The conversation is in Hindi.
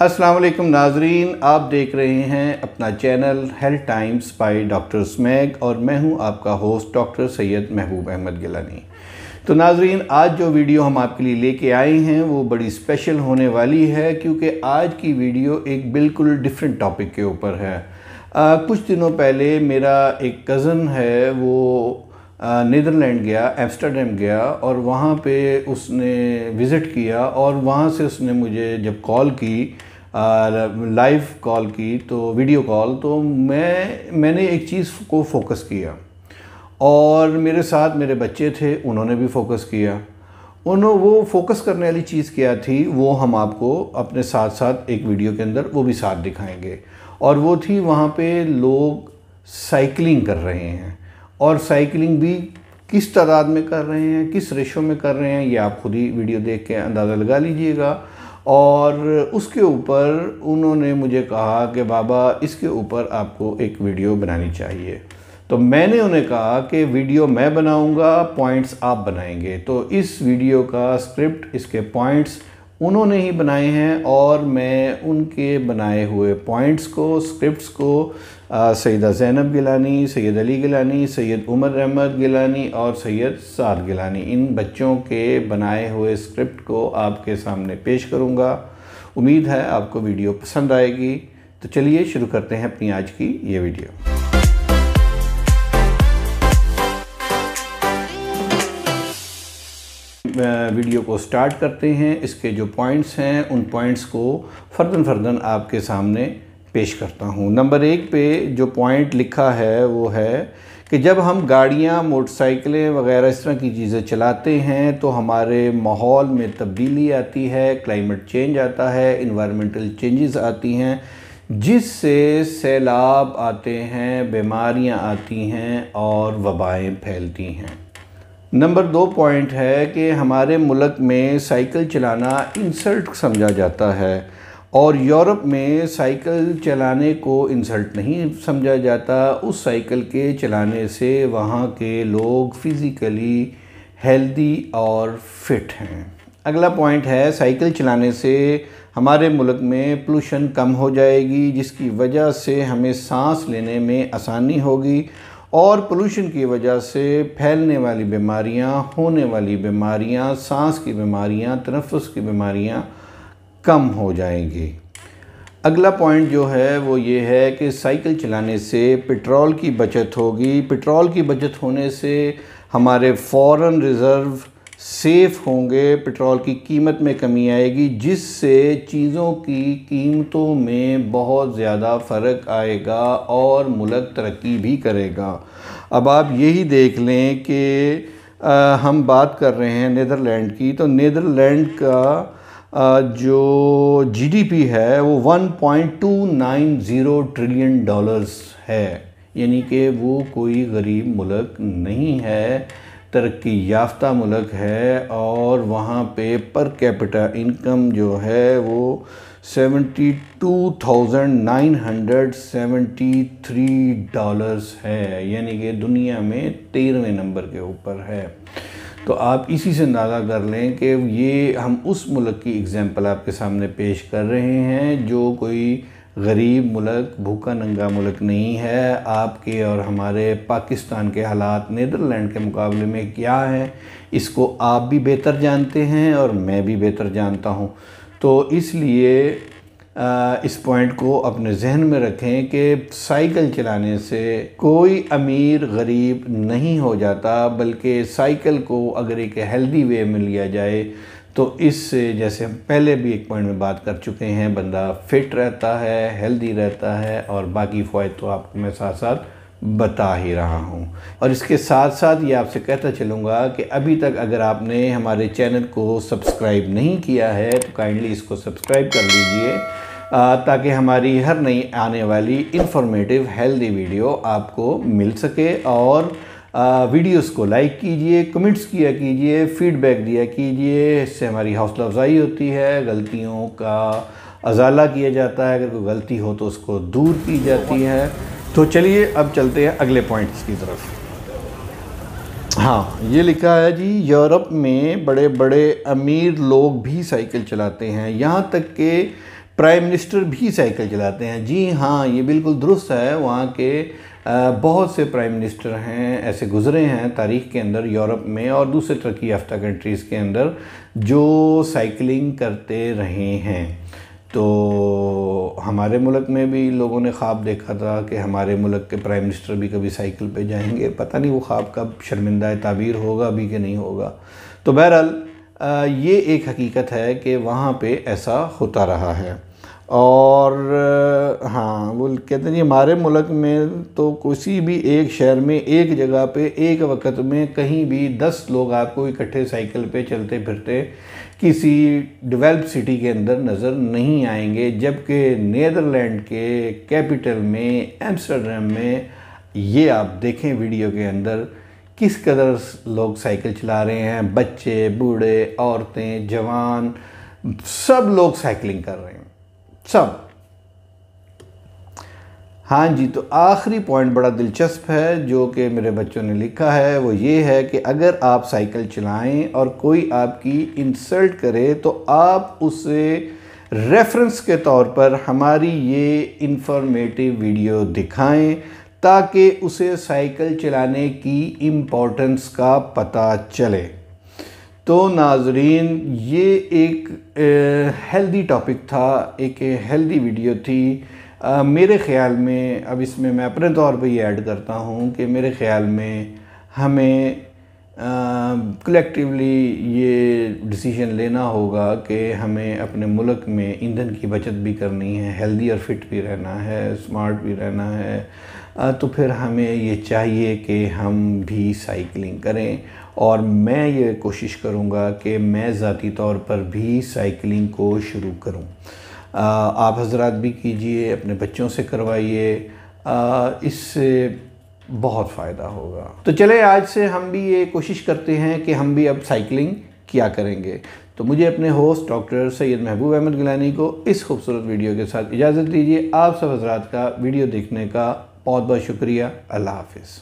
असलम नाजरीन आप देख रहे हैं अपना channel health times by doctor स्मैग और मैं हूं आपका होस्ट डॉक्टर सैयद महबूब अहमद गिलानी तो नाजरीन आज जो वीडियो हम आपके लिए लेके आए हैं वो बड़ी स्पेशल होने वाली है क्योंकि आज की वीडियो एक बिल्कुल डिफरेंट टॉपिक के ऊपर है आ, कुछ दिनों पहले मेरा एक कज़न है वो नीदरलैंड गया एम्स्टरडेम गया और वहाँ पे उसने विज़िट किया और वहाँ से उसने मुझे जब कॉल की लाइव कॉल की तो वीडियो कॉल तो मैं मैंने एक चीज़ को फोकस किया और मेरे साथ मेरे बच्चे थे उन्होंने भी फोकस किया उन्होंने वो फोकस करने वाली चीज़ क्या थी वो हम आपको अपने साथ साथ एक वीडियो के अंदर वो भी साथ दिखाएंगे और वो थी वहाँ पे लोग साइकिलिंग कर रहे हैं और साइकिलिंग भी किस तादाद में कर रहे हैं किस रेशो में कर रहे हैं ये आप खुद ही वीडियो देख के अंदाज़ा लगा लीजिएगा और उसके ऊपर उन्होंने मुझे कहा कि बाबा इसके ऊपर आपको एक वीडियो बनानी चाहिए तो मैंने उन्हें कहा कि वीडियो मैं बनाऊंगा पॉइंट्स आप बनाएंगे तो इस वीडियो का स्क्रिप्ट इसके पॉइंट्स उन्होंने ही बनाए हैं और मैं उनके बनाए हुए पॉइंट्स को स्क्रिप्ट्स को सैदा ज़ैनब गिलानी सैद अली गिलानी सैद उमर अहमद गिलानी और सैद सार गिलानी इन बच्चों के बनाए हुए स्क्रिप्ट को आपके सामने पेश करूँगा उम्मीद है आपको वीडियो पसंद आएगी तो चलिए शुरू करते हैं अपनी आज की ये वीडियो वीडियो को स्टार्ट करते हैं इसके जो पॉइंट्स हैं उन पॉइंट्स को फर्दन फर्दन आपके सामने पेश करता हूँ नंबर एक पे जो पॉइंट लिखा है वो है कि जब हम गाड़ियाँ मोटरसाइकिलें वगैरह इस तरह की चीज़ें चलाते हैं तो हमारे माहौल में तब्दीली आती है क्लाइमेट चेंज आता है इन्वामेंटल चेंजेस आती हैं जिससे सैलाब आते हैं बीमारियाँ आती हैं और वबाएँ फैलती हैं नंबर दो पॉइंट है कि हमारे मुल्क में साइकिल चलाना इंसल्ट समझा जाता है और यूरोप में साइकिल चलाने को इंसल्ट नहीं समझा जाता उस साइकिल के चलाने से वहाँ के लोग फिज़िकली हेल्दी और फिट हैं अगला पॉइंट है साइकिल चलाने से हमारे मुल्क में पोल्यूशन कम हो जाएगी जिसकी वजह से हमें सांस लेने में आसानी होगी और पोल्यूशन की वजह से फैलने वाली बीमारियां, होने वाली बीमारियां, सांस की बीमारियां, तनफ़ की बीमारियां कम हो जाएंगे अगला पॉइंट जो है वो ये है कि साइकिल चलाने से पेट्रोल की बचत होगी पेट्रोल की बचत होने से हमारे फॉरेन रिज़र्व सेफ़ होंगे पेट्रोल की कीमत में कमी आएगी जिससे चीज़ों की कीमतों में बहुत ज़्यादा फ़र्क आएगा और मुल्क तरक्की भी करेगा अब आप यही देख लें कि हम बात कर रहे हैं नदरलैंड की तो नदरलैंड का जो जीडीपी है वो 1.290 ट्रिलियन डॉलर्स है यानी कि वो कोई गरीब मुल्क नहीं है तरक्की याफ्ता मुल्क है और वहाँ पे पर कैपिटा इनकम जो है वो 72,973 डॉलर्स है यानी कि दुनिया में तेरहवें नंबर के ऊपर है तो आप इसी से अंदाज़ा कर लें कि ये हम उस मुल्क की एग्ज़ैम्पल आपके सामने पेश कर रहे हैं जो कोई गरीब मुल्क भूखा नंगा मुल्क नहीं है आपके और हमारे पाकिस्तान के हालात नीदरलैंड के मुकाबले में क्या हैं इसको आप भी बेहतर जानते हैं और मैं भी बेहतर जानता हूँ तो इसलिए इस पॉइंट को अपने जहन में रखें कि साइकिल चलाने से कोई अमीर गरीब नहीं हो जाता बल्कि साइकिल को अगर एक हेल्दी वे में लिया जाए तो इससे जैसे हम पहले भी एक पॉइंट में बात कर चुके हैं बंदा फिट रहता है हेल्दी रहता है और बाकी फ़ायद तो आपको मैं साथ साथ बता ही रहा हूँ और इसके साथ साथ ये आपसे कहता चलूँगा कि अभी तक अगर आपने हमारे चैनल को सब्सक्राइब नहीं किया है तो काइंडली इसको सब्सक्राइब कर लीजिए ताकि हमारी हर नई आने वाली इंफॉर्मेटिव हेल्दी वीडियो आपको मिल सके और वीडियोस को लाइक कीजिए कमेंट्स किया कीजिए फीडबैक दिया कीजिए इससे हमारी हौसला अफजाई होती है गलतियों का अजाला किया जाता है अगर कोई गलती हो तो उसको दूर की जाती है तो चलिए अब चलते हैं अगले पॉइंट्स की तरफ हाँ ये लिखा है जी यूरोप में बड़े बड़े अमीर लोग भी साइकिल चलाते हैं यहाँ तक के प्राइम मिनिस्टर भी साइकिल चलाते हैं जी हाँ ये बिल्कुल दुरुस्त है वहाँ के बहुत से प्राइम मिनिस्टर हैं ऐसे गुज़रे हैं तारीख़ के अंदर यूरोप में और दूसरे तरक्की याफ्ता कंट्रीज़ के अंदर जो साइकिलिंग करते रहे हैं तो हमारे मुल्क में भी लोगों ने ख्वाब देखा था कि हमारे मुल्क के प्राइम मिनिस्टर भी कभी साइकिल पे जाएंगे पता नहीं वो ख्वाब कब शर्मिंदा ताबीर होगा अभी कि नहीं होगा तो बहरहाल ये एक हकीकत है कि वहाँ पे ऐसा होता रहा है और हाँ वो कहते हैं जी हमारे मुल्क में तो किसी भी एक शहर में एक जगह पे एक वक्त में कहीं भी दस लोग आपको इकट्ठे साइकिल पे चलते फिरते किसी डेवलप सिटी के अंदर नज़र नहीं आएंगे जबकि नीदरलैंड के कैपिटल में एम्स्टरडम में ये आप देखें वीडियो के अंदर किस कदर लोग साइकिल चला रहे हैं बच्चे बूढ़े औरतें जवान सब लोग साइकिलिंग कर रहे हैं सब हाँ जी तो आखिरी पॉइंट बड़ा दिलचस्प है जो कि मेरे बच्चों ने लिखा है वो ये है कि अगर आप साइकिल चलाएं और कोई आपकी इंसल्ट करे तो आप उसे रेफरेंस के तौर पर हमारी ये इंफॉर्मेटिव वीडियो दिखाएं ताकि उसे साइकिल चलाने की इम्पोर्टेंस का पता चले तो नाजरीन ये एक हेल्दी टॉपिक था एक हेल्दी वीडियो थी आ, मेरे ख़्याल में अब इसमें मैं अपने तौर पे ये ऐड करता हूँ कि मेरे ख़्याल में हमें कलेक्टिवली ये डिसीजन लेना होगा कि हमें अपने मुल्क में ईंधन की बचत भी करनी है हेल्दी और फिट भी रहना है स्मार्ट भी रहना है आ, तो फिर हमें ये चाहिए कि हम भी साइकिलिंग करें और मैं ये कोशिश करूँगा कि मैं ज़ाती तौर पर भी साइकिलिंग को शुरू करूँ आप हजरात भी कीजिए अपने बच्चों से करवाइए इससे बहुत फ़ायदा होगा तो चले आज से हम भी ये कोशिश करते हैं कि हम भी अब साइकिलिंग किया करेंगे तो मुझे अपने होस्ट डॉक्टर सैयद महबूब अहमद गिलानी को इस खूबसूरत वीडियो के साथ इजाज़त दीजिए आप सब हजरात का वीडियो देखने का बहुत बहुत शुक्रिया अल्लाह हाफिज़